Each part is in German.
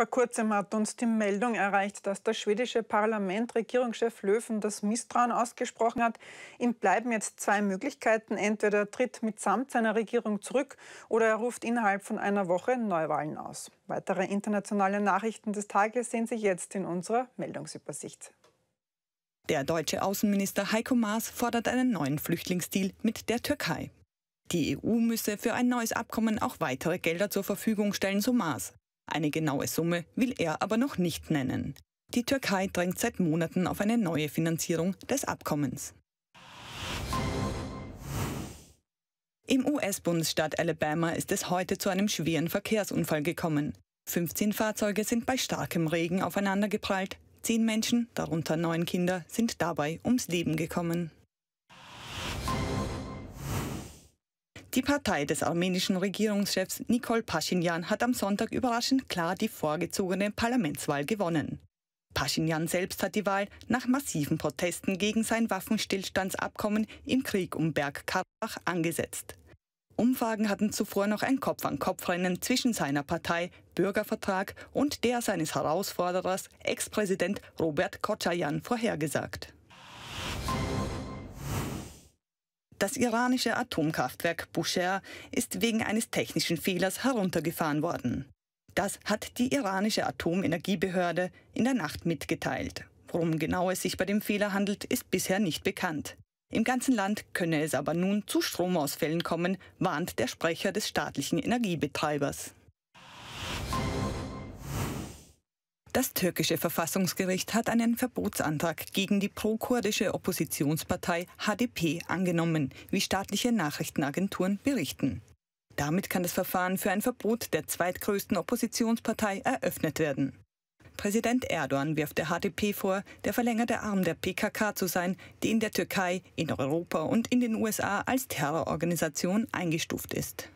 Vor kurzem hat uns die Meldung erreicht, dass das schwedische Parlament Regierungschef Löwen das Misstrauen ausgesprochen hat. Ihm bleiben jetzt zwei Möglichkeiten. Entweder er tritt mitsamt seiner Regierung zurück oder er ruft innerhalb von einer Woche Neuwahlen aus. Weitere internationale Nachrichten des Tages sehen Sie jetzt in unserer Meldungsübersicht. Der deutsche Außenminister Heiko Maas fordert einen neuen Flüchtlingsdeal mit der Türkei. Die EU müsse für ein neues Abkommen auch weitere Gelder zur Verfügung stellen, so Maas. Eine genaue Summe will er aber noch nicht nennen. Die Türkei drängt seit Monaten auf eine neue Finanzierung des Abkommens. Im US-Bundesstaat Alabama ist es heute zu einem schweren Verkehrsunfall gekommen. 15 Fahrzeuge sind bei starkem Regen aufeinandergeprallt. Zehn Menschen, darunter neun Kinder, sind dabei ums Leben gekommen. Die Partei des armenischen Regierungschefs Nikol Pashinyan hat am Sonntag überraschend klar die vorgezogene Parlamentswahl gewonnen. Pashinyan selbst hat die Wahl nach massiven Protesten gegen sein Waffenstillstandsabkommen im Krieg um Bergkarabach angesetzt. Umfragen hatten zuvor noch ein Kopf-an-Kopf-Rennen zwischen seiner Partei Bürgervertrag und der seines Herausforderers Ex-Präsident Robert Kochayan vorhergesagt. Das iranische Atomkraftwerk Bushehr ist wegen eines technischen Fehlers heruntergefahren worden. Das hat die iranische Atomenergiebehörde in der Nacht mitgeteilt. Worum genau es sich bei dem Fehler handelt, ist bisher nicht bekannt. Im ganzen Land könne es aber nun zu Stromausfällen kommen, warnt der Sprecher des staatlichen Energiebetreibers. Das türkische Verfassungsgericht hat einen Verbotsantrag gegen die pro-kurdische Oppositionspartei HDP angenommen, wie staatliche Nachrichtenagenturen berichten. Damit kann das Verfahren für ein Verbot der zweitgrößten Oppositionspartei eröffnet werden. Präsident Erdogan wirft der HDP vor, der verlängerte Arm der PKK zu sein, die in der Türkei, in Europa und in den USA als Terrororganisation eingestuft ist.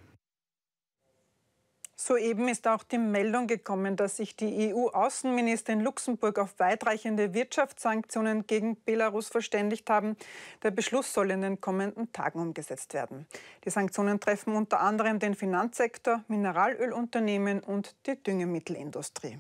Soeben ist auch die Meldung gekommen, dass sich die EU-Außenminister in Luxemburg auf weitreichende Wirtschaftssanktionen gegen Belarus verständigt haben. Der Beschluss soll in den kommenden Tagen umgesetzt werden. Die Sanktionen treffen unter anderem den Finanzsektor, Mineralölunternehmen und die Düngemittelindustrie.